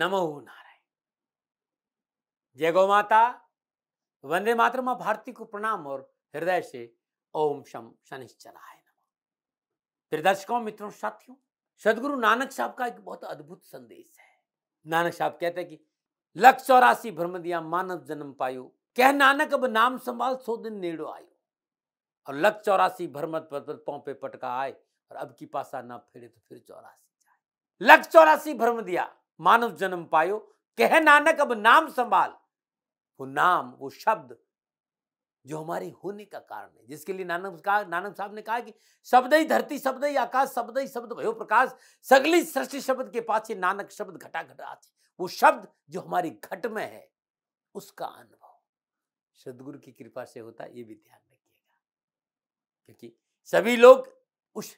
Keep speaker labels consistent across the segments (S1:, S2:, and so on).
S1: नमो नारायण जय गौ माता वंदे मातृ माँ भारती को प्रणाम और हृदय से ओम शम शनिश्चराय नमः फिर दर्शकों मित्रों साथियों सदगुरु नानक साहब का एक बहुत अद्भुत संदेश है नानक साहब कहते हैं कि लक्ष चौरासी भ्रम दिया मानव जन्म पायो कह नानक अब नाम संभाल सो दिन नेड़ो आयो और लक्ष चौरासी भ्रमत पे पटका आए और अब की पासा ना फिरे तो फिर चौरासी जाए लक्ष चौरासी भ्रम दिया मानव जन्म पायो कह नानक अब नाम संभाल वो नाम वो शब्द जो हमारे होने का कारण है जिसके लिए नानक कहा नानक साहब ने कहा कि शब्द ही धरती शब्द ही आकाश शब्द ही शब्द भयो प्रकाश सगली सृष्टि शब्द के पास ये नानक शब्द घटा घटा वो शब्द जो हमारी घट में है उसका अनुभव सदगुरु की कृपा से होता ये भी ध्यान रखिएगा क्योंकि सभी लोग उस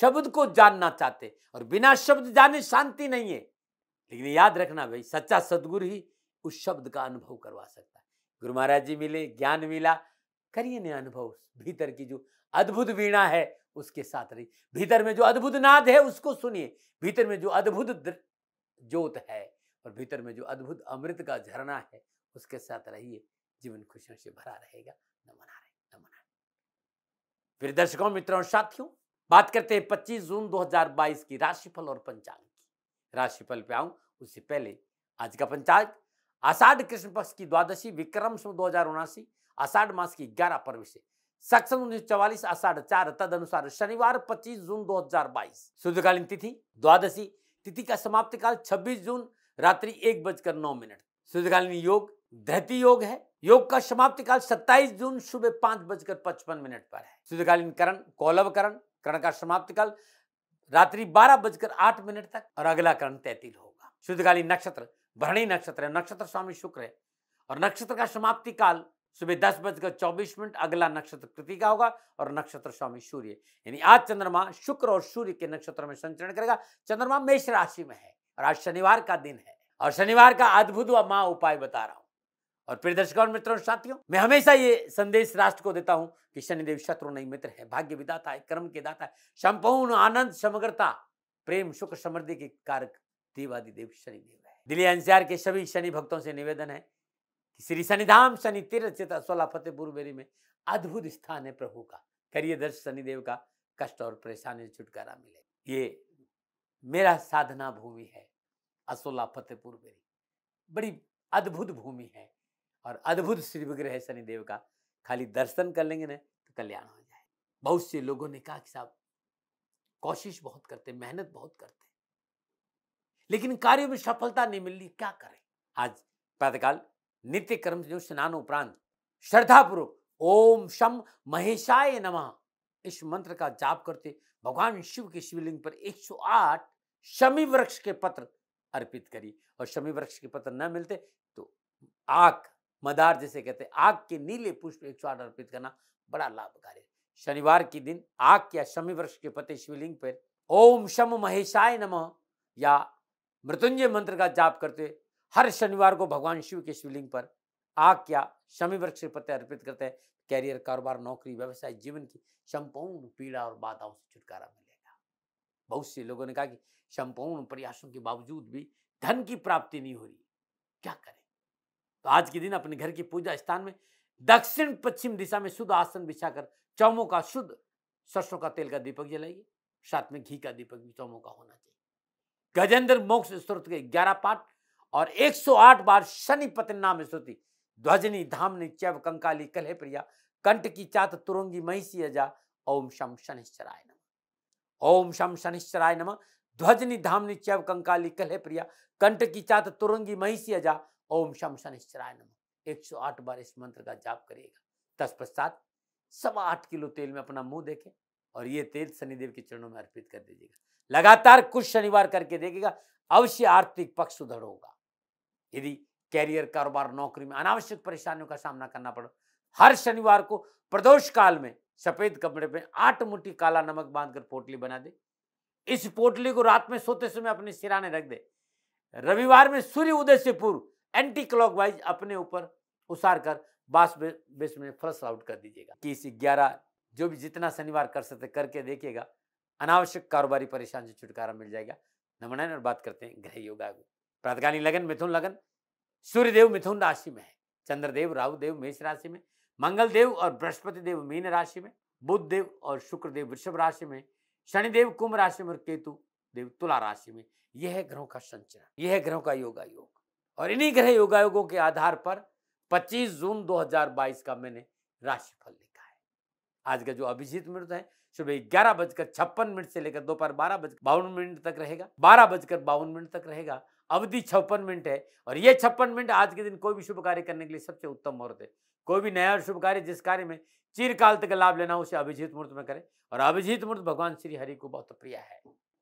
S1: शब्द को जानना चाहते और बिना शब्द जाने शांति नहीं है लेकिन याद रखना भाई सच्चा सदगुरु ही उस शब्द का अनुभव करवा सकता है गुरु महाराज जी मिले ज्ञान मिला करिए ना अनुभव भीतर की जो अद्भुत वीणा है उसके साथ रही भीतर में जो अद्भुत नाद है उसको सुनिए भीतर में जो अद्भुत जोत है और भीतर में जो अद्भुत अमृत का झरना है उसके साथ रहिए जीवन खुशियों से भरा रहेगा नमना रहे नमना फिर दर्शकों मित्रों और साथियों बात करते हैं 25 जून 2022 की राशिफल और पंचांग राशिफल पे आऊं उससे पहले आज का पंचांग आषाढ़ कृष्ण पक्ष की द्वादशी विक्रम सु दो हजार उनासी आषाढ़ मास की ग्यारह पर्व से सक्षम उन्नीस चौवालीस आषाढ़ चार तद अनुसार शनिवार पच्चीस जून दो हजार बाईस शुद्धकालीन तिथि द्वादशी तिथि का समाप्ति काल छब्बीस जून रात्रि एक बजकर नौ मिनट शुद्धकालीन योग धरती योग है योग का समाप्ति काल सत्ताईस जून सुबह पांच बजकर पचपन मिनट पर है शुद्धकालीन करण कौलव करण करण का समाप्ति काल रात्रि बारह बजकर आठ मिनट तक और अगला करण तैतील होगा शुद्धकालीन नक्षत्र भरणी नक्षत्र है नक्षत्र स्वामी शुक्र है और नक्षत्र का समाप्ति काल सुबह दस बजकर चौबीस मिनट अगला नक्षत्र कृति का होगा और नक्षत्र स्वामी सूर्य यानी आज चंद्रमा शुक्र और सूर्य के नक्षत्र में संचरण करेगा चंद्रमा मेष राशि में है और आज शनिवार का दिन है और शनिवार का अद्भुत व माँ उपाय बता रहा हूं और प्रिय दर्शकों मित्रों और साथियों मैं हमेशा ये संदेश राष्ट्र को देता हूं कि शनिदेव शत्रु नहीं मित्र है भाग्य विदाता है कर्म के दाता है संपूर्ण आनंद समग्रता प्रेम सुख समृद्धि के कारक देव शनिदेव है दिल्ली एनसीआर के सभी शनि भक्तों से निवेदन है कि श्री शनिधाम शनि तीर्थ चिता सोलह फतेहपुर बेरी में अद्भुत स्थान है प्रभु का करिए दर्श शनिदेव का कष्ट और परेशानी से छुटकारा मिले ये मेरा साधना भूमि है असोला फतेहपुर बेरी बड़ी अद्भुत भूमि है और अद्भुत श्री विग्रह है शनिदेव का खाली दर्शन कर लेंगे ना तो कल्याण हो जाए बहुत से लोगों ने कहा कि साहब कोशिश बहुत करते मेहनत बहुत करते लेकिन कार्य में सफलता नहीं मिल रही क्या करें आज प्रातःकाल नित्य कर्म जो स्नान उपरांत श्रद्धापूर्वक ओम शम महेशाय नमः इस मंत्र का जाप करते भगवान शिव के शिवलिंग पर 108 सौ शमी वृक्ष के पत्र अर्पित करिए और शमी वृक्ष के पत्र न मिलते तो आग मदार जिसे कहते हैं आग के नीले पुष्प एक अर्पित करना बड़ा लाभकारी शनिवार के दिन आग या शमी वृक्ष के पते शिवलिंग पर ओम शम महेशाय नमः या मृत्युंजय मंत्र का जाप करते हर शनिवार को भगवान शिव के शिवलिंग पर आग या शमी वृक्ष के पत्ते अर्पित करते हैं कैरियर कारोबार नौकरी व्यवसाय जीवन की संपूर्ण पीड़ा और बाधाओं से छुटकारा मिलेगा बहुत से लोगों ने कहा कि संपूर्ण प्रयासों के बावजूद भी धन की प्राप्ति नहीं हो रही क्या करें तो आज के दिन अपने घर की पूजा स्थान में दक्षिण पश्चिम दिशा में शुद्ध आसन बिछाकर चौमों का शुद्ध सरसों का तेल का दीपक जलाइए साथ में घी का दीपक भी चौमों का होना चाहिए गजेंद्र मोक्ष स्त्रोत के ग्यारह पाठ और 108 बार शनि पति नाम स्तुति ध्वजनी धामनी चैव कंकाली कलह प्रिया कंट की चात तुरंगी महिषी अजा ओम शम शनिश्चराय नम ओम शम शनिश्चराय नम ध्वजनी धामनी चैव कंकाली कलह प्रिया कंट की चात तुरंगी महिषी अजा ओम शम शनिश्चराय नम एक सौ आठ बार इस मंत्र का जाप करिएगा तत्पश्चात सवा आठ किलो तेल में अपना मुंह देखें और ये तेल शनिदेव के चरणों में अर्पित कर दीजिएगा लगातार कुछ शनिवार करके देखिएगा अवश्य आर्थिक पक्ष सुधर होगा यदि कैरियर कारोबार नौकरी में अनावश्यक परेशानियों का सामना करना पड़ो हर शनिवार को प्रदोष काल में सफेद कपड़े पे आठ मुट्ठी काला नमक बांधकर पोटली बना दे इस पोटली को रात में सोते समय अपने सिराने रख दे रविवार में सूर्य उदय से पूर्व एंटी क्लॉक अपने ऊपर उसार कर बास बेस में फ्लश आउट कर दीजिएगा तीस ग्यारह जो भी जितना शनिवार कर सकते करके देखिएगा अनावश्यक कारोबारी परेशान से छुटकारा मिल जाएगा नमन और बात करते हैं ग्रह योगा प्रातकालीन लगन मिथुन लगन सूर्यदेव मिथुन राशि में है चंद्रदेव राहुदेव मेष राशि में मंगल देव और बृहस्पति देव मीन राशि में बुद्ध देव और शुक्रदेव वृषभ राशि में शनिदेव कुंभ राशि में और केतु देव तुला राशि में यह है ग्रहों का संचरण यह है ग्रहों का योगा योग और इन्हीं ग्रह योगायोगों के आधार पर 25 जून 2022 का मैंने राशिफल लिखा है आज का जो अभिजीत मुहूर्त है सुबह ग्यारह बजकर छप्पन मिनट से लेकर दोपहर बारह बजकर बावन मिनट तक रहेगा बारह बजकर बावन मिनट तक रहेगा अवधि छप्पन मिनट है और ये छप्पन मिनट आज के दिन कोई भी शुभ कार्य करने के लिए सबसे उत्तम मुहूर्त है कोई भी नया शुभ कार्य जिस कार्य में चिरकाल तक लाभ लेना उसे अभिजीत मुहूर्त में करें और अभिजीत मुहूर्त भगवान श्री हरि को बहुत प्रिय है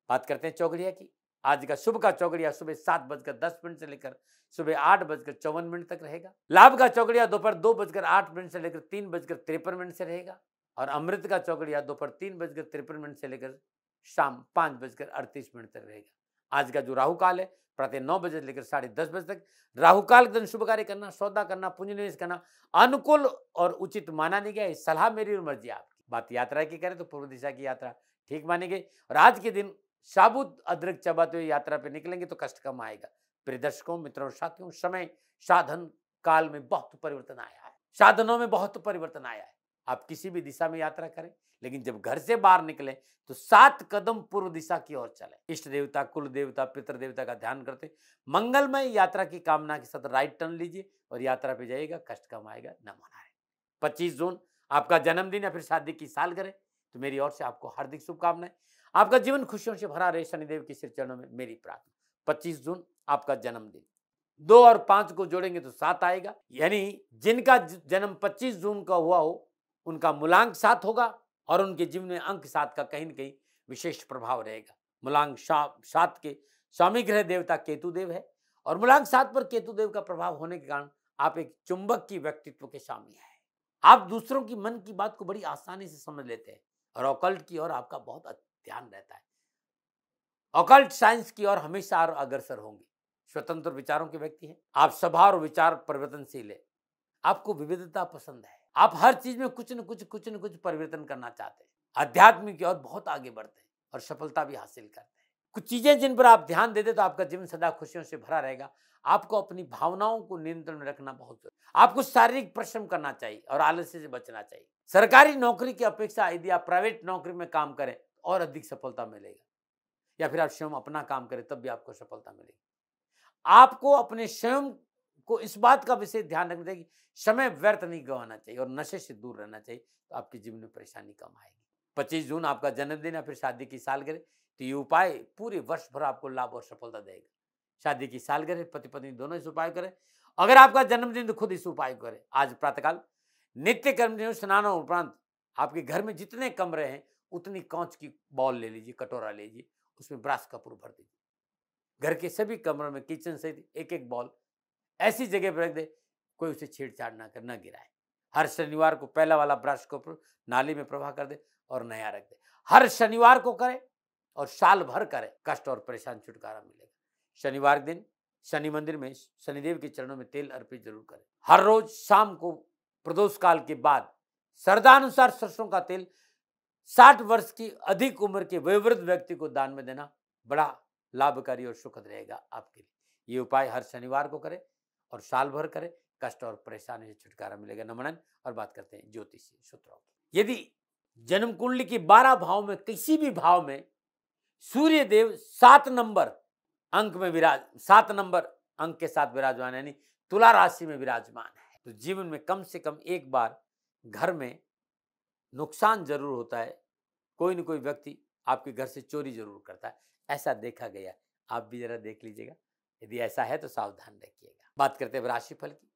S1: बात करते हैं चौकड़िया की आज का शुभ का चौकड़िया सुबह सात बजकर दस मिनट से लेकर सुबह आठ बजकर चौवन मिनट तक रहेगा लाभ का चौकड़िया दोपहर दो बजकर आठ मिनट से लेकर तीन बजकर तिरपन मिनट से रहेगा और अमृत का चौकड़िया दोपहर तीन बजकर तिरपन मिनट से लेकर शाम पाँच बजकर अड़तीस मिनट तक रहेगा आज का जो राहु काल है प्रातः नौ बजे से लेकर साढ़े दस बजे तक राहु काल के दिन शुभ कार्य करना सौदा करना पुंज निवेश करना अनुकूल और उचित माना नहीं गया सलाह मेरी और मर्जी आपकी बात यात्रा की करें तो पूर्व दिशा की यात्रा ठीक मानी गई और आज के दिन साबुत अदरक चबाते तो हुए यात्रा पे निकलेंगे तो कष्ट कम आएगा प्रिय दर्शकों मित्रों साथियों समय साधन काल में बहुत परिवर्तन आया है साधनों में बहुत परिवर्तन आया है आप किसी भी दिशा में यात्रा करें लेकिन जब घर से बाहर निकले तो सात कदम पूर्व दिशा की ओर चले इष्ट देवता कुल देवता पितृदेवता देवता का ध्यान करते मंगलमय यात्रा की कामना के साथ राइट टर्न लीजिए और यात्रा पे जाइएगा कष्ट कम आएगा न मना पच्चीस जून आपका जन्मदिन या फिर शादी की साल करें तो मेरी ओर से आपको हार्दिक शुभकामनाएं आपका जीवन खुशियों से भरा रहे शनिदेव के श्री चरणों में मेरी प्रार्थना पच्चीस जून आपका जन्मदिन दो और पांच को जोड़ेंगे तो सात आएगा यानी जिनका जन्म पच्चीस जून का हुआ हो उनका मूलांक सात होगा और उनके जीवन में अंक सात का कहीं ना कहीं विशेष प्रभाव रहेगा मूलांक सात के स्वामी ग्रह देवता केतु देव है और मूलांक सात पर केतु देव का प्रभाव होने के कारण आप एक चुंबक की व्यक्तित्व के स्वामी है आप दूसरों की मन की बात को बड़ी आसानी से समझ लेते हैं और अकल्ट की ओर आपका बहुत ध्यान रहता है ऑकल्ट साइंस की ओर हमेशा अग्रसर होंगे स्वतंत्र विचारों के व्यक्ति हैं आप सभा और विचार परिवर्तनशील है आपको विविधता पसंद है आप हर चीज में कुछ न कुछ कुछ न कुछ परिवर्तन करना चाहते हैं अध्यात्म की ओर बहुत आगे बढ़ते हैं और सफलता भी हासिल करते हैं कुछ चीजें जिन पर आप ध्यान देते तो आपका जीवन सदा खुशियों से भरा रहेगा आपको अपनी भावनाओं को नियंत्रण में रखना बहुत जरूरी आपको शारीरिक परिश्रम करना चाहिए और आलस्य से बचना चाहिए सरकारी नौकरी की अपेक्षा यदि आप प्राइवेट नौकरी में काम करें और अधिक सफलता मिलेगा या फिर आप स्वयं अपना काम करें तब भी आपको सफलता मिलेगी आपको अपने स्वयं को इस बात का विशेष ध्यान रखना चाहिए समय व्यर्थ नहीं गवाना चाहिए और नशे से दूर रहना चाहिए तो आपके जीवन में परेशानी कम आएगी पच्चीस जून आपका जन्मदिन या फिर शादी की सालगिरह तो ये उपाय पूरे वर्ष भर आपको लाभ और सफलता देगा शादी की सालगिरह पति पत्नी दोनों इस उपाय करें अगर आपका जन्मदिन तो खुद इस उपाय करें आज प्रातःकाल नित्य कर्मदियों स्नान उपरांत आपके घर में जितने कमरे हैं उतनी कांच की बॉल ले लीजिए कटोरा ले लीजिए उसमें ब्रास कपूर भर दीजिए घर के सभी कमरों में किचन से एक एक बॉल ऐसी जगह पर रख दे कोई उसे छेड़छाड़ ना कर ना गिराए हर शनिवार को पहला वाला ब्रश कपूर नाली में प्रवाह कर दे और नया रख दे हर शनिवार को करे और साल भर करे कष्ट और परेशान छुटकारा मिलेगा शनिवार दिन शनि मंदिर में शनिदेव के चरणों में तेल अर्पित जरूर करें हर रोज शाम को प्रदोष काल के बाद श्रद्धानुसार सरसों का तेल साठ वर्ष की अधिक उम्र के वयोवृद्ध व्यक्ति को दान में देना बड़ा लाभकारी और सुखद रहेगा आपके लिए ये उपाय हर शनिवार को करें और साल भर करें कष्ट और परेशानी से छुटकारा मिलेगा नमनन और बात करते हैं ज्योतिषी सूत्रों की यदि जन्म कुंडली के बारह भाव में किसी भी भाव में सूर्य देव सात नंबर अंक में विराज सात नंबर अंक के साथ विराजमान यानी तुला राशि में विराजमान है तो जीवन में कम से कम एक बार घर में नुकसान जरूर होता है कोई ना कोई व्यक्ति आपके घर से चोरी जरूर करता है ऐसा देखा गया आप भी जरा देख लीजिएगा यदि ऐसा है तो सावधान रखिएगा बात करते हैं राशिफल की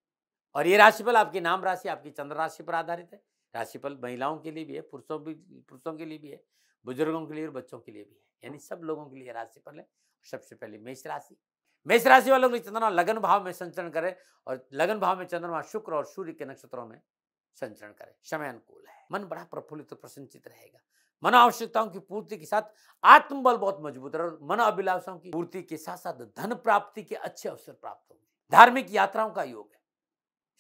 S1: और ये राशिफल आपकी नाम राशि आपकी चंद्र राशि पर आधारित है राशिफल महिलाओं के लिए भी है पुरुषों भी पुरुषों के लिए भी है बुजुर्गों के लिए और बच्चों के लिए भी है यानी सब लोगों के लिए राशिफल है सबसे पहले मेष राशि मेष राशि वालों के लिए चंद्रमा लगन भाव में संचरण करें और लगन भाव में चंद्रमा शुक्र और सूर्य के नक्षत्रों में संचरण करें समय अनुकूल है मन बड़ा प्रफुल्लित तो प्रसन्नचित रहेगा मन आवश्यकताओं की पूर्ति के साथ आत्मबल बहुत मजबूत रहे और मन अभिलाषाओं की पूर्ति के साथ साथ धन प्राप्ति के अच्छे अवसर प्राप्त होंगे धार्मिक यात्राओं का योग है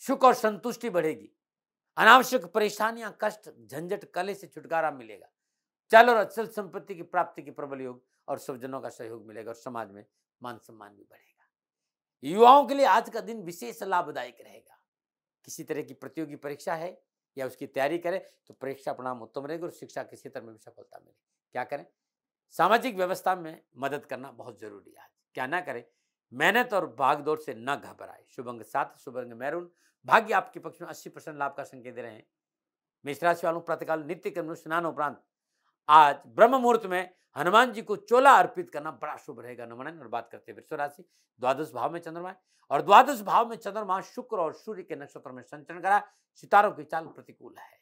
S1: सुख और संतुष्टि बढ़ेगी अनावश्यक परेशानियां कष्ट झंझट कले से छुटकारा मिलेगा चल और अचल संपत्ति की प्राप्ति के प्रबल योग और स्वजनों का सहयोग मिलेगा और समाज में मान सम्मान भी बढ़ेगा युवाओं के लिए आज का दिन विशेष लाभदायक रहेगा किसी तरह की प्रतियोगी परीक्षा है या उसकी तैयारी करें तो परीक्षा परिणाम उत्तम रहेगी और शिक्षा के क्षेत्र में भी सफलता मिलेगी क्या करें सामाजिक व्यवस्था में मदद करना बहुत जरूरी है आज क्या ना करें मेहनत और भागदौड़ से न घबराए शुभंग सात शुभंग मैरून भाग्य आपके पक्ष में अस्सी परसेंट लाभ का संकेत दे रहे हैं मिश्राशि वालों प्रातकाल नित्य कर्म स्नान उपरांत आज ब्रह्म मुहूर्त में हनुमान जी को चोला अर्पित करना बड़ा शुभ रहेगा नमन और बात करते हैं वृक्ष राशि द्वादश भाव में चंद्रमा और द्वादश भाव में चंद्रमा शुक्र और सूर्य के नक्षत्र में संचरण करा सितारों की चाल प्रतिकूल है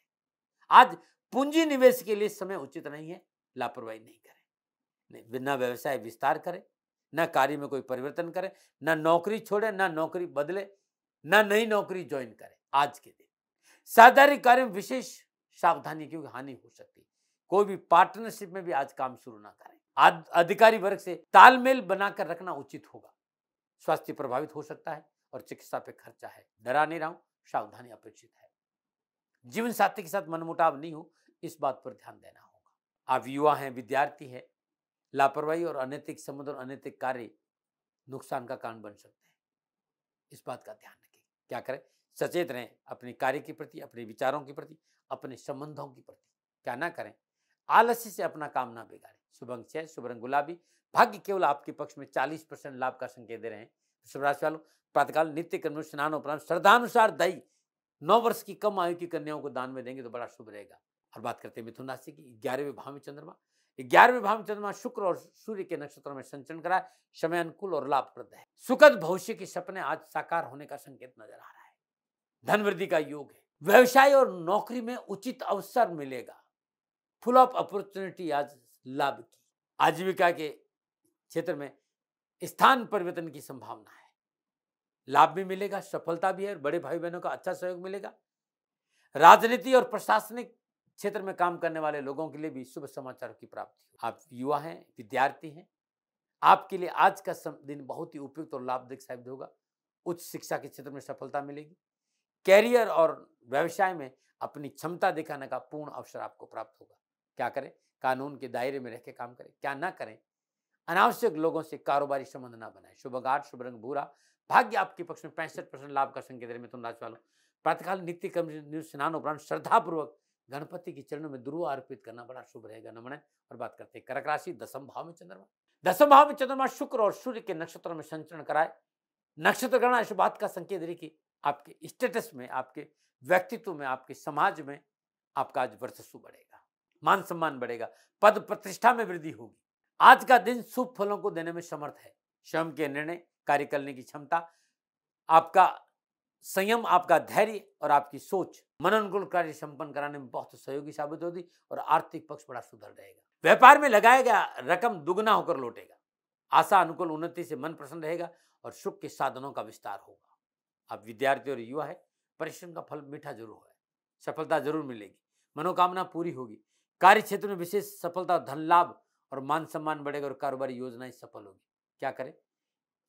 S1: आज पूंजी निवेश के लिए समय उचित नहीं है लापरवाही नहीं करें न व्यवसाय विस्तार करें न कार्य में कोई परिवर्तन करें न नौकरी छोड़े न नौकरी बदले न नई नौकरी ज्वाइन करें आज के दिन साधारिक कार्य में विशेष सावधानी क्योंकि हानि हो सकती है कोई भी पार्टनरशिप में भी आज काम शुरू ना करें अधिकारी वर्ग से तालमेल बनाकर रखना उचित होगा स्वास्थ्य प्रभावित हो सकता है और चिकित्सा पे खर्चा है डरा नहीं रहा हूं सावधानी अपेक्षित है जीवन साथी के साथ मनमुटाव नहीं हो इस बात पर ध्यान देना होगा आप युवा हैं विद्यार्थी है लापरवाही और अनैतिक संबंध और अनैतिक कार्य नुकसान का कारण बन सकते हैं इस बात का ध्यान रखें क्या करें सचेत रहें अपने कार्य के प्रति अपने विचारों के प्रति अपने संबंधों के प्रति क्या ना करें आलस्य से अपना काम ना बिगाड़े शुभ अंक छह शुभ रंग गुलाबी भाग्य केवल आपके पक्ष में चालीस परसेंट लाभ का संकेत दे रहे हैं शुभ राशि वालों प्रातकाल नित्य कर्म स्नान उपरांत श्रद्धानुसार दई नौ वर्ष की कम आयु की कन्याओं को दान में देंगे तो बड़ा शुभ रहेगा और बात करते हैं मिथुन राशि की ग्यारहवें भाव में चंद्रमा ग्यारहवें भाव में चंद्रमा शुक्र और सूर्य के नक्षत्र में संचरण कराए समय अनुकूल और लाभप्रद है सुखद भविष्य के सपने आज साकार होने का संकेत नजर आ रहा है धन वृद्धि का योग है व्यवसाय और नौकरी में उचित अवसर मिलेगा फुल ऑफ अपॉर्चुनिटी आज लाभ की आजीविका के क्षेत्र में स्थान परिवर्तन की संभावना है लाभ भी मिलेगा सफलता भी है और बड़े भाई बहनों का अच्छा सहयोग मिलेगा राजनीति और प्रशासनिक क्षेत्र में काम करने वाले लोगों के लिए भी शुभ समाचारों की प्राप्ति आप युवा हैं विद्यार्थी हैं आपके लिए आज का दिन बहुत ही उपयुक्त और लाभदायक साबित होगा उच्च शिक्षा के क्षेत्र में सफलता मिलेगी कैरियर और व्यवसाय में अपनी क्षमता दिखाने का पूर्ण अवसर आपको प्राप्त होगा क्या करें कानून के दायरे में रह के काम करें क्या ना करें अनावश्यक लोगों से कारोबारी संबंध ना बनाए शुभ गाठ शुभ रंग भूरा भाग्य आपके पक्ष में पैंसठ परसेंट लाभ का संकेत में तुम राशि वालों प्रातःकाल नित्य कर्म न्यूज स्नान उपरांत श्रद्धापूर्वक गणपति के चरणों में ध्रुव अर्पित करना बड़ा शुभ रहेगा नमन और बात करते हैं करक राशि दसम भाव में चंद्रमा दसम भाव में चंद्रमा शुक्र और सूर्य के नक्षत्रों में संचरण कराए नक्षत्र गणना इस बात का संकेत रही कि आपके स्टेटस में आपके व्यक्तित्व में आपके समाज में आपका आज वर्चस्व बढ़ेगा मान सम्मान बढ़ेगा पद प्रतिष्ठा में वृद्धि होगी आज का दिन शुभ फलों को देने में समर्थ है स्वयं के निर्णय कार्य करने की क्षमता आपका संयम आपका धैर्य और आपकी सोच मननुकूल कार्य संपन्न कराने में बहुत सहयोगी साबित होगी और आर्थिक पक्ष बड़ा सुधर रहेगा व्यापार में लगाया गया रकम दुगना होकर लौटेगा आशा अनुकूल उन्नति से मन प्रसन्न रहेगा और सुख के साधनों का विस्तार होगा आप विद्यार्थी और युवा है परिश्रम का फल मीठा जरूर होगा सफलता जरूर मिलेगी मनोकामना पूरी होगी कार्य क्षेत्र में विशेष सफलता धन लाभ और मान सम्मान बढ़ेगा और कारोबारी योजनाएं सफल होगी क्या करें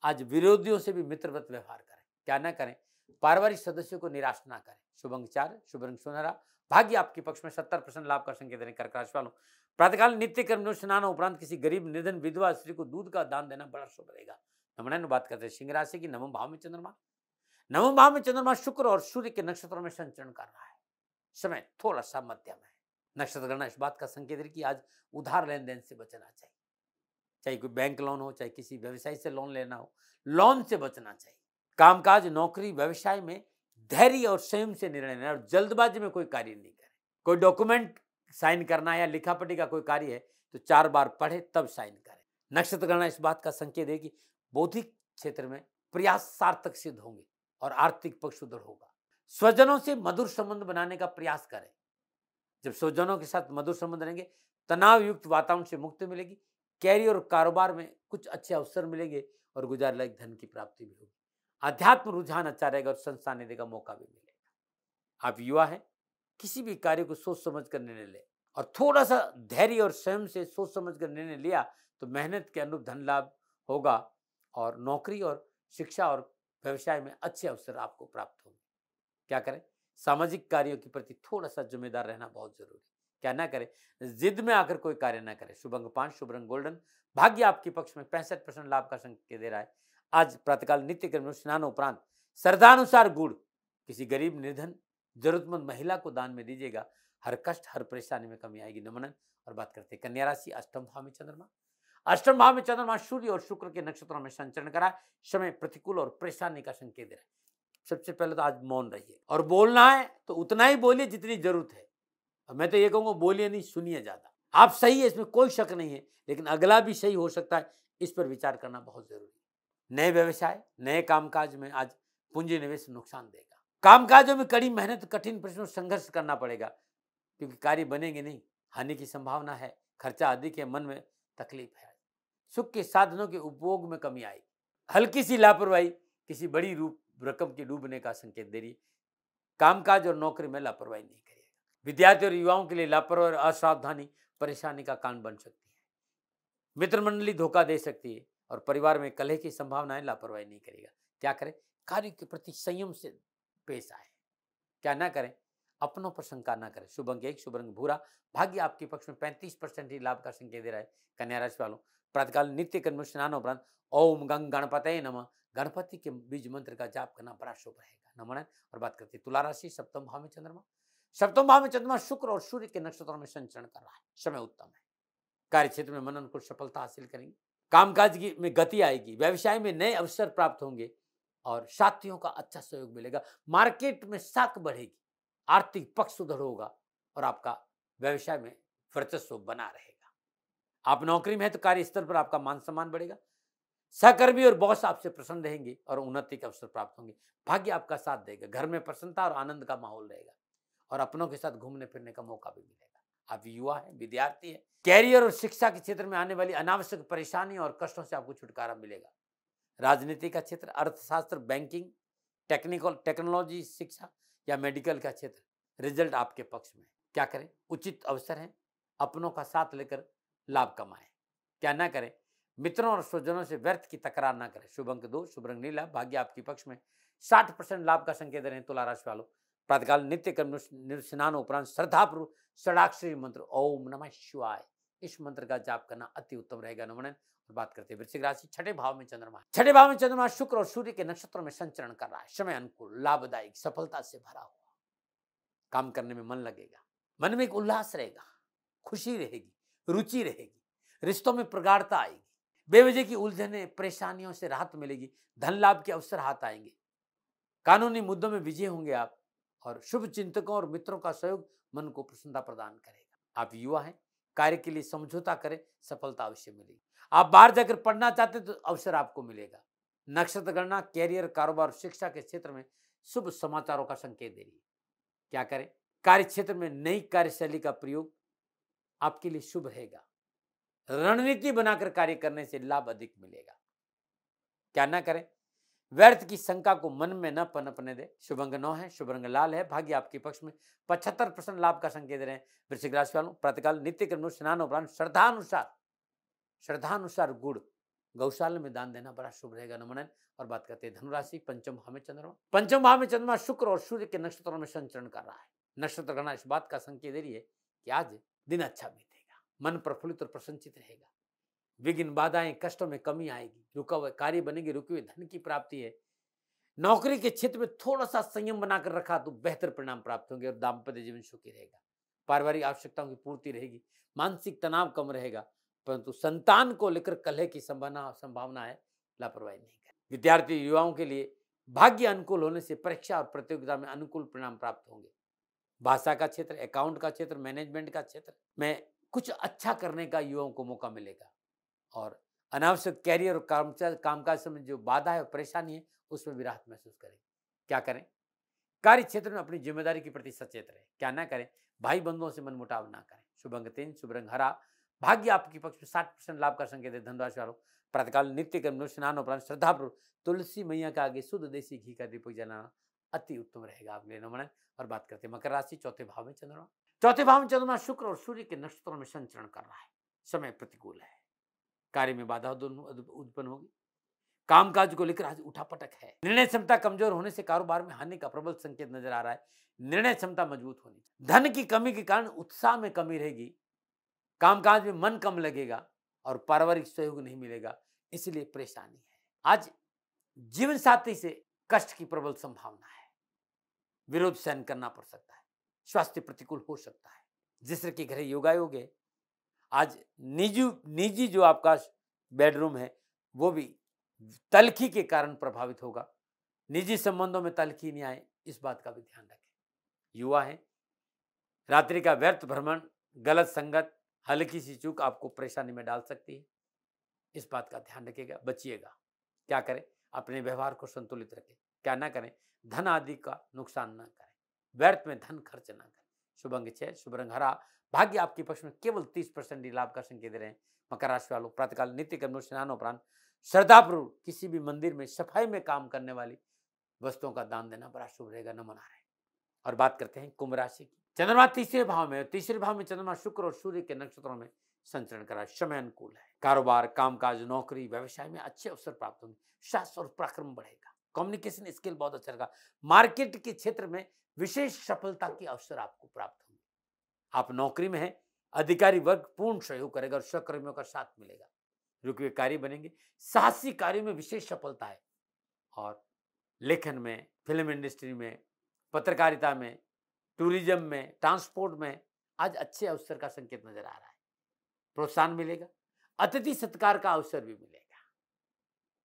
S1: आज विरोधियों से भी मित्रवत व्यवहार करें क्या ना करें पारिवारिक सदस्यों को निराश ना करें शुभ अंक चार शुभ रंग सुनहरा भाग्य आपके पक्ष में सत्तर परसेंट लाभ का संकेत देने कर्क राशि वालों प्रातकाल नित्य कर्म स्नान उपरांत किसी गरीब निधन विधवा स्त्री को दूध का दान देना बड़ा शुभ रहेगा नमन बात करते हैं सिंह राशि की नवम भाव में चंद्रमा नवम भाव में चंद्रमा शुक्र और सूर्य के नक्षत्रों में संचरण कर रहा है समय थोड़ा सा मध्यम है नक्षत्र गणना इस बात का संकेत है कि आज उधार लेन देन से बचना चाहिए चाहे कोई बैंक लोन हो चाहे किसी व्यवसाय से लोन लेना हो लोन से बचना चाहिए कामकाज नौकरी व्यवसाय में धैर्य और स्वयं से निर्णय लेना और जल्दबाजी में कोई कार्य नहीं करें कोई डॉक्यूमेंट साइन करना या लिखापटी का कोई कार्य है तो चार बार पढ़े तब साइन करें नक्षत्र गणना इस बात का संकेत है कि बौद्धिक क्षेत्र में प्रयास सार्थक सिद्ध होंगे और आर्थिक पक्ष सुदृढ़ होगा स्वजनों से मधुर संबंध बनाने का प्रयास करें जब स्वजनों के साथ मधुर संबंध रहेंगे तनाव युक्त वातावरण से मुक्ति मिलेगी कैरियर और कारोबार में कुछ अच्छे अवसर मिलेंगे और गुजार लायक धन की प्राप्ति भी होगी आध्यात्म रुझान अच्छा रहेगा और संस्थान देने का मौका भी मिलेगा आप युवा हैं किसी भी कार्य को सोच समझ कर निर्णय लें और थोड़ा सा धैर्य और स्वयं से सोच समझ कर निर्णय लिया तो मेहनत के अनुरूप धन लाभ होगा और नौकरी और शिक्षा और व्यवसाय में अच्छे अवसर आपको प्राप्त होंगे क्या करें सामाजिक कार्यों के प्रति थोड़ा सा जिम्मेदार रहना बहुत जरूरी क्या ना करें जिद में आकर कोई कार्य ना करें शुभ अंग पांच शुभ रंग गोल्डन भाग्य आपके पक्ष में पैंसठ परसेंट लाभ का संकेत दे रहा है आज प्रातकाल नित्य क्रम स्नान उपरांत श्रद्धानुसार गुड़ किसी गरीब निर्धन जरूरतमंद महिला को दान में दीजिएगा हर कष्ट हर परेशानी में कमी आएगी नमनन और बात करते हैं कन्या राशि अष्टम भाव में चंद्रमा अष्टम भाव में चंद्रमा सूर्य और शुक्र के नक्षत्रों में संचरण करा समय प्रतिकूल और परेशानी का संकेत दे रहा है सबसे पहले तो आज मौन रहिए और बोलना है तो उतना ही बोलिए जितनी जरूरत है और मैं तो ये कहूँगा बोलिए नहीं सुनिए ज़्यादा आप सही है इसमें कोई शक नहीं है लेकिन अगला भी सही हो सकता है इस पर विचार करना बहुत ज़रूरी है नए व्यवसाय नए कामकाज में आज पूंजी निवेश नुकसान देगा कामकाजों में कड़ी मेहनत कठिन प्रश्नों संघर्ष करना पड़ेगा क्योंकि कार्य बनेंगे नहीं हानि की संभावना है खर्चा अधिक है मन में तकलीफ है सुख के साधनों के उपभोग में कमी आएगी हल्की सी लापरवाही किसी बड़ी रूप रकम के डूबने का संकेत दे रही है कामकाज और नौकरी में लापरवाही नहीं करिएगा विद्यार्थी और युवाओं के लिए लापरवाही असावधानी परेशानी का कारण बन सकती है मित्र मंडली धोखा दे सकती है और परिवार में कलह की संभावनाएं लापरवाही नहीं करेगा क्या करें कार्य के प्रति संयम से पेश आए क्या ना करें अपनों पर शंका ना करें शुभ अंक एक शुभ रंग भूरा भाग्य आपके पक्ष में पैंतीस परसेंट ही लाभ का संकेत दे रहा है कन्या राशि वालों प्रातकाल नित्य कर्म स्नान उपरांत ओम गंग गणपत नम गणपति के बीज मंत्र का जाप करना बड़ा शुभ रहेगा नमन और बात करते तुला राशि सप्तम भाव में चंद्रमा सप्तम भाव में चंद्रमा शुक्र और सूर्य के नक्षत्रों में संचरण कर रहा है समय उत्तम है कार्य क्षेत्र में मनन को सफलता हासिल करेंगे कामकाज की में गति आएगी व्यवसाय में नए अवसर प्राप्त होंगे और साथियों का अच्छा सहयोग मिलेगा मार्केट में साख बढ़ेगी आर्थिक पक्ष सुधर होगा और आपका व्यवसाय में वर्चस्व बना रहेगा आप नौकरी में है तो कार्य स्तर पर आपका मान सम्मान बढ़ेगा सहकर्मी और बॉस आपसे प्रसन्न रहेंगे और उन्नति के अवसर प्राप्त होंगे भाग्य आपका साथ देगा घर में प्रसन्नता और आनंद का माहौल रहेगा और अपनों के साथ घूमने फिरने का मौका भी मिलेगा आप युवा हैं विद्यार्थी हैं कैरियर और शिक्षा के क्षेत्र में आने वाली अनावश्यक परेशानी और कष्टों से आपको छुटकारा मिलेगा राजनीति का क्षेत्र अर्थशास्त्र बैंकिंग टेक्निकल टेक्नोलॉजी शिक्षा या मेडिकल का क्षेत्र रिजल्ट आपके पक्ष में क्या करें उचित अवसर हैं अपनों का साथ लेकर लाभ कमाएं क्या ना करें मित्रों और स्वजनों से व्यर्थ की तकरार ना करें शुभ अंक दो शुभ रंग नीला भाग्य आपके पक्ष में साठ परसेंट लाभ का संकेत रहे तुला राशि वालों प्रातकाल नित्य कर्म स्नान उपरांत श्रद्धापूर्व षाक्षरी मंत्र ओम नमः शिवाय इस मंत्र का जाप करना अति उत्तम रहेगा नमन और बात करते हैं वृश्चिक राशि छठे भाव में चंद्रमा छठे भाव में चंद्रमा शुक्र और सूर्य के नक्षत्रों में संचरण कर रहा है समय अनुकूल लाभदायक सफलता से भरा हुआ काम करने में मन लगेगा मन में एक उल्लास रहेगा खुशी रहेगी रुचि रहेगी रिश्तों में प्रगाढ़ता आएगी बेवजह की उलझने परेशानियों से राहत मिलेगी धन लाभ के अवसर हाथ आएंगे कानूनी मुद्दों में विजय होंगे आप और शुभ चिंतकों और मित्रों का सहयोग मन को प्रसन्नता प्रदान करेगा आप युवा हैं कार्य के लिए समझौता करें सफलता अवश्य मिलेगी आप बाहर जाकर पढ़ना चाहते तो अवसर आपको मिलेगा नक्षत्र गणना कैरियर कारोबार शिक्षा के क्षेत्र में शुभ समाचारों का संकेत दे रही है क्या करें कार्य क्षेत्र में नई कार्यशैली का प्रयोग आपके लिए शुभ रहेगा रणनीति बनाकर कार्य करने से लाभ अधिक मिलेगा क्या ना करें व्यर्थ की शंका को मन में न पनपने दे शुभ अंग नौ है शुभ रंग लाल है भाग्य आपके पक्ष में पचहत्तर परसेंट लाभ का संकेत रहे वृश्चिक राशि वालों प्रातकाल नित्य कर्म स्नान उपरांत श्रद्धा अनुसार श्रद्धा अनुसार गुड़ गौशाला में दान देना बड़ा शुभ रहेगा नमनन और बात करते हैं धनुराशि पंचम भाव में चंद्रमा पंचम भाव में चंद्रमा शुक्र और सूर्य के नक्षत्रों में संचरण कर रहा है नक्षत्र गणा इस बात का संकेत दे रही है कि आज दिन अच्छा बीते मन प्रफुल्लित और प्रशंसित रहेगा विघ्न बाधाएं कष्टों में कमी आएगी रुका हुआ कार्य बनेंगे रुके हुए धन की प्राप्ति है नौकरी के क्षेत्र में थोड़ा सा संयम बनाकर रखा तो बेहतर परिणाम प्राप्त होंगे और दाम्पत्य जीवन सुखी रहेगा पारिवारिक आवश्यकताओं की पूर्ति रहेगी मानसिक तनाव कम रहेगा परंतु संतान को लेकर कलह की संभावना संभावना है लापरवाही नहीं करें विद्यार्थी युवाओं के लिए भाग्य अनुकूल होने से परीक्षा और प्रतियोगिता में अनुकूल परिणाम प्राप्त होंगे भाषा का क्षेत्र अकाउंट का क्षेत्र मैनेजमेंट का क्षेत्र में कुछ अच्छा करने का युवाओं को मौका मिलेगा और अनावश्यक कैरियर और काम कामकाज में जो बाधा है परेशानी है उसमें भी राहत महसूस करें क्या करें कार्य क्षेत्र में अपनी जिम्मेदारी के प्रति सचेत रहें क्या ना करें भाई बंधुओं से मनमुटाव ना करें शुभ अंग तीन शुभ रंग हरा भाग्य आपके पक्ष में साठ परसेंट लाभ का संकेत है धनराशि वालों प्रातकाल नित्य कर्म स्नान उपरांत श्रद्धापूर्वक तुलसी मैया का आगे शुद्ध देसी घी का दीपक जलाना अति उत्तम रहेगा आप लिए नमन और बात करते मकर राशि चौथे भाव में चंद्रमा चौथे भाव में चंद्रमा शुक्र और सूर्य के नक्षत्रों में संचरण कर रहा है समय प्रतिकूल है कार्य में बाधा उत्पन्न होगी कामकाज को लेकर आज उठापटक है निर्णय क्षमता कमजोर होने से कारोबार में हानि का प्रबल संकेत नजर आ रहा है निर्णय क्षमता मजबूत होनी धन की कमी के कारण उत्साह में कमी रहेगी कामकाज में मन कम लगेगा और पारिवारिक सहयोग नहीं मिलेगा इसलिए परेशानी है आज जीवन साथी से कष्ट की प्रबल संभावना है विरोध सहन करना पड़ सकता है स्वास्थ्य प्रतिकूल हो सकता है जिस तरह के घरे योगायोग है आज निजी निजी जो आपका बेडरूम है वो भी तलखी के कारण प्रभावित होगा निजी संबंधों में तलखी नहीं आए इस बात का भी ध्यान रखें युवा है रात्रि का व्यर्थ भ्रमण गलत संगत हल्की सी चूक आपको परेशानी में डाल सकती है इस बात का ध्यान रखेगा बचिएगा क्या करें अपने व्यवहार को संतुलित रखें क्या ना करें धन आदि का नुकसान ना करें व्यर्थ में धन खर्च न करें शुभ अंग छह शुभ रंग हरा भाग्य आपके पक्ष में केवल तीस परसेंट लाभ का संकेत दे रहे हैं मकर राशि वालों प्रातकाल नित्य कर्म स्नान उपरांत श्रद्धापुर किसी भी मंदिर में सफाई में काम करने वाली वस्तुओं का दान देना बड़ा शुभ रहेगा न मना रहे और बात करते हैं कुंभ राशि की चंद्रमा तीसरे भाव में तीसरे भाव में चंद्रमा शुक्र और सूर्य के नक्षत्रों में संचरण करा समय अनुकूल है कारोबार कामकाज नौकरी व्यवसाय में अच्छे अवसर प्राप्त होंगे शास्त्र और पराक्रम बढ़ेगा कम्युनिकेशन स्किल बहुत अच्छा लगा मार्केट के क्षेत्र में विशेष सफलता के अवसर आपको प्राप्त होंगे आप नौकरी में हैं अधिकारी वर्ग पूर्ण सहयोग करेगा और सहकर्मियों का साथ मिलेगा रुके कार्य बनेंगे साहसी कार्य में विशेष सफलता है और लेखन में फिल्म इंडस्ट्री में पत्रकारिता में टूरिज्म में ट्रांसपोर्ट में आज अच्छे अवसर का संकेत नजर आ रहा है प्रोत्साहन मिलेगा अतिथि सत्कार का अवसर भी मिलेगा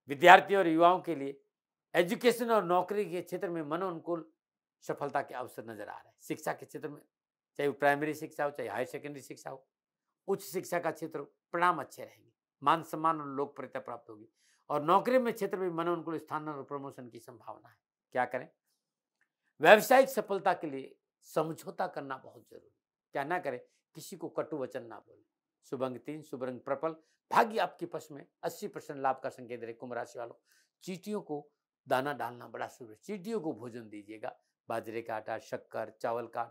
S1: विद्यार्थियों और युवाओं के लिए एजुकेशन और नौकरी के क्षेत्र में अनुकूल सफलता के अवसर नजर आ रहे हैं शिक्षा के क्षेत्र में चाहे वो प्राइमरी शिक्षा हो चाहे हायर सेकेंडरी शिक्षा हो उच्च शिक्षा का क्षेत्र परिणाम अच्छे रहेंगे मान सम्मान और लोकप्रियता प्राप्त होगी और नौकरी में क्षेत्र में मनोनुकूल स्थान और प्रमोशन की संभावना है क्या करें व्यावसायिक सफलता के लिए समझौता करना बहुत जरूरी क्या ना करें किसी को कटु वचन ना बोले शुभ अंग तीन शुभ रंग प्रपल भाग्य आपके पक्ष में अस्सी परसेंट लाभ का संकेत दे कुंभ राशि वालों चीटियों को दाना डालना बड़ा शुभ चीटियों को भोजन दीजिएगा बाजरे का आटा शक्कर चावल का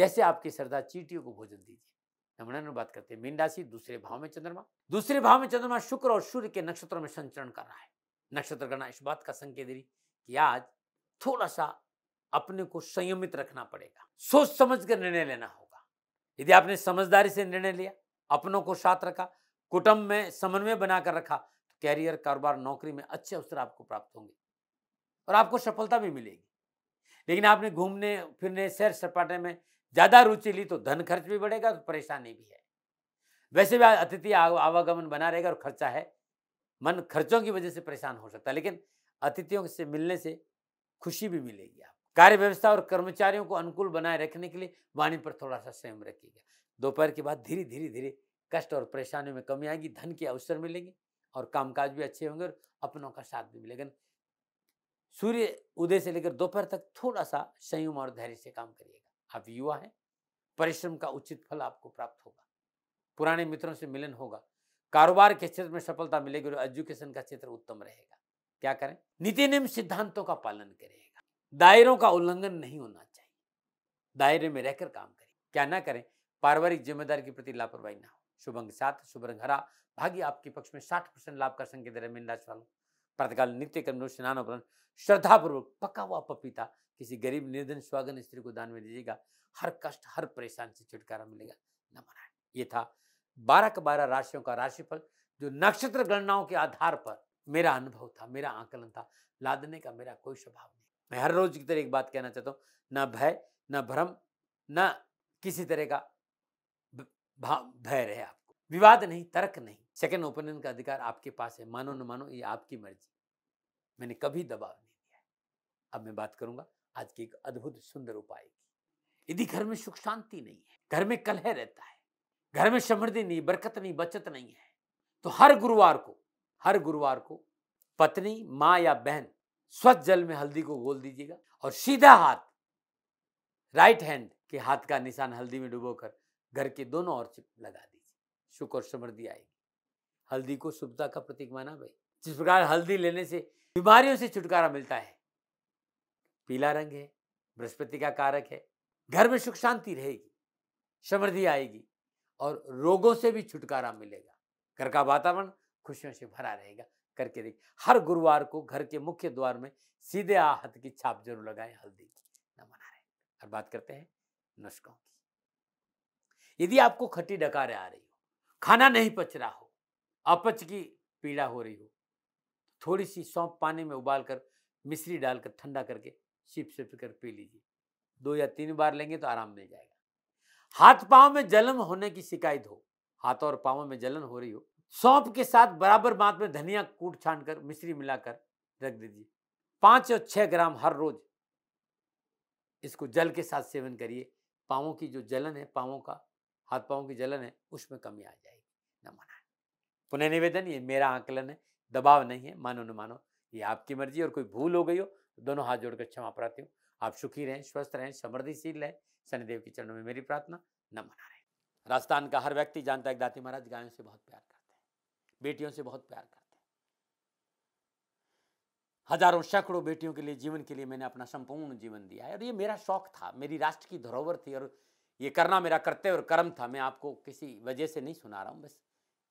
S1: जैसे आपकी श्रद्धा चीटियों को भोजन दीजिए नमणानु बात करते हैं मीन राशि दूसरे भाव में चंद्रमा दूसरे भाव में चंद्रमा शुक्र और सूर्य के नक्षत्रों में संचरण कर रहा है नक्षत्र गणना इस बात का संकेत दे रही कि आज थोड़ा सा अपने को संयमित रखना पड़ेगा सोच समझ कर निर्णय लेना होगा यदि आपने समझदारी से निर्णय लिया अपनों को साथ रखा कुटुंब में समन्वय बनाकर रखा तो कैरियर कारोबार नौकरी में अच्छे अवसर आपको प्राप्त होंगे और आपको सफलता भी मिलेगी लेकिन आपने घूमने फिरने सैर सपाटे में ज़्यादा रुचि ली तो धन खर्च भी बढ़ेगा तो परेशानी भी है वैसे भी अतिथि आवागमन बना रहेगा और खर्चा है मन खर्चों की वजह से परेशान हो सकता है लेकिन अतिथियों से मिलने से खुशी भी मिलेगी आप कार्य व्यवस्था और कर्मचारियों को अनुकूल बनाए रखने के लिए वाणी पर थोड़ा सा संयम रखिएगा दोपहर के बाद धीरे धीरे धीरे कष्ट और परेशानियों में कमी आएगी धन के अवसर मिलेंगे और कामकाज भी अच्छे होंगे और अपनों का साथ भी मिलेगा सूर्य उदय से लेकर दोपहर तक थोड़ा सा संयम और धैर्य से काम करिएगा आप युवा हैं परिश्रम का उचित फल आपको प्राप्त होगा पुराने मित्रों से मिलन होगा कारोबार के क्षेत्र में सफलता मिलेगी और एजुकेशन का क्षेत्र उत्तम रहेगा क्या करें नीति नियम सिद्धांतों का पालन करेगा दायरों का उल्लंघन नहीं होना चाहिए दायरे में रहकर काम करें क्या ना करें पारिवारिक जिम्मेदारी के प्रति लापरवाही ना हो शुभ अंग सात शुभ रंग हरा भाग्य आपके पक्ष में साठ परसेंट लाभ का संकेत है मीन चालू वालों प्रातःकाल नित्य कर्म स्नान उपरांत श्रद्धापूर्वक पका हुआ पपीता किसी गरीब निर्धन स्वागन स्त्री को दान में दीजिएगा हर कष्ट हर परेशान से छुटकारा मिलेगा नमनारायण ये था बारह का बारह राशियों का राशिफल जो नक्षत्र गणनाओं के आधार पर मेरा अनुभव था मेरा आकलन था लादने का मेरा कोई स्वभाव नहीं मैं हर रोज की तरह एक बात कहना चाहता हूँ न भय न भ्रम न किसी तरह का भय रहे आपको विवाद नहीं तर्क नहीं सेकेंड ओपिनियन का अधिकार आपके पास है मानो न मानो ये आपकी मर्जी मैंने कभी दबाव नहीं दिया अब मैं बात करूंगा आज के एक अद्भुत सुंदर उपाय की यदि घर में सुख शांति नहीं है घर में कलह रहता है घर में समृद्धि नहीं बरकत नहीं बचत नहीं है तो हर गुरुवार को हर गुरुवार को पत्नी माँ या बहन स्वच्छ जल में हल्दी को घोल दीजिएगा और सीधा हाथ राइट हैंड के हाथ का निशान हल्दी में डुबोकर घर के दोनों ओर लगा दीजिए सुख और समृद्धि आएगी हल्दी को शुभता का प्रतीक माना भाई जिस प्रकार हल्दी लेने से बीमारियों से छुटकारा मिलता है पीला रंग है बृहस्पति का कारक है घर में सुख शांति रहेगी समृद्धि आएगी और रोगों से भी छुटकारा मिलेगा घर का वातावरण खुशियों से भरा रहेगा करके देखिए हर गुरुवार को घर के मुख्य द्वार में सीधे आहत की छाप जरूर लगाए हल्दी की न मना रहे अब बात करते हैं नुस्खों की यदि आपको खट्टी डकारें आ रही हो खाना नहीं पच रहा हो अपच की पीड़ा हो रही हो थोड़ी सी सौंप पानी में उबाल कर मिश्री डालकर ठंडा करके सिप सिप कर पी लीजिए दो या तीन बार लेंगे तो आराम मिल जाएगा हाथ पाँव में जलन होने की शिकायत हो हाथों और पाँव में जलन हो रही हो सौंप के साथ बराबर बात में धनिया कूट छान कर मिश्री मिलाकर रख दीजिए पाँच और छः ग्राम हर रोज इसको जल के साथ सेवन करिए पाँवों की जो जलन है पाँवों का हाथ पाँव की जलन है उसमें कमी आ जाएगी न पुनः निवेदन ये मेरा आंकलन है दबाव नहीं है मानो न मानो ये आपकी मर्जी और कोई भूल हो गई हो दोनों हाथ जोड़कर क्षमा प्रार्थी हूँ आप सुखी रहें स्वस्थ रहें समृद्धिशील रहें शनिदेव के चरणों में मेरी प्रार्थना न मना रहे राजस्थान का हर व्यक्ति जानता है दाती महाराज गायों से बहुत प्यार करते हैं बेटियों से बहुत प्यार करते हैं हजारों सैकड़ों बेटियों के लिए जीवन के लिए मैंने अपना संपूर्ण जीवन दिया है और ये मेरा शौक था मेरी राष्ट्र की धरोहर थी और ये करना मेरा कर्तव्य और कर्म था मैं आपको किसी वजह से नहीं सुना रहा हूँ बस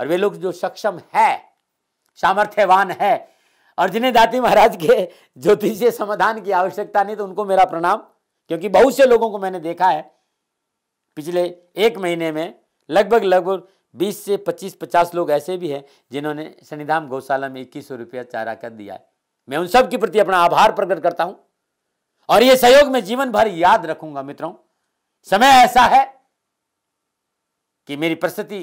S1: और वे लोग जो सक्षम है सामर्थ्यवान है और जिन्हें दाती महाराज के ज्योतिषीय समाधान की आवश्यकता नहीं तो उनको मेरा प्रणाम क्योंकि बहुत से लोगों को मैंने देखा है पिछले एक महीने में लगभग लगभग 20 से 25 50 लोग ऐसे भी हैं जिन्होंने शनिधाम गौशाला में इक्कीस रुपया चारा कर दिया है मैं उन सब के प्रति अपना आभार प्रकट करता हूं और ये सहयोग मैं जीवन भर याद रखूंगा मित्रों समय ऐसा है कि मेरी प्रस्तुति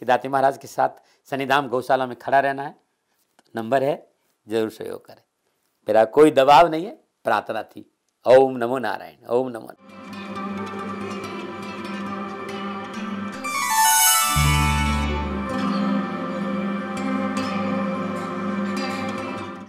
S1: कि दाती महाराज के साथ शनिधाम गौशाला में खड़ा रहना है नंबर है जरूर सहयोग करें मेरा कोई दबाव नहीं है प्रार्थना थी ओम नमो नारायण ओम नमो नारायण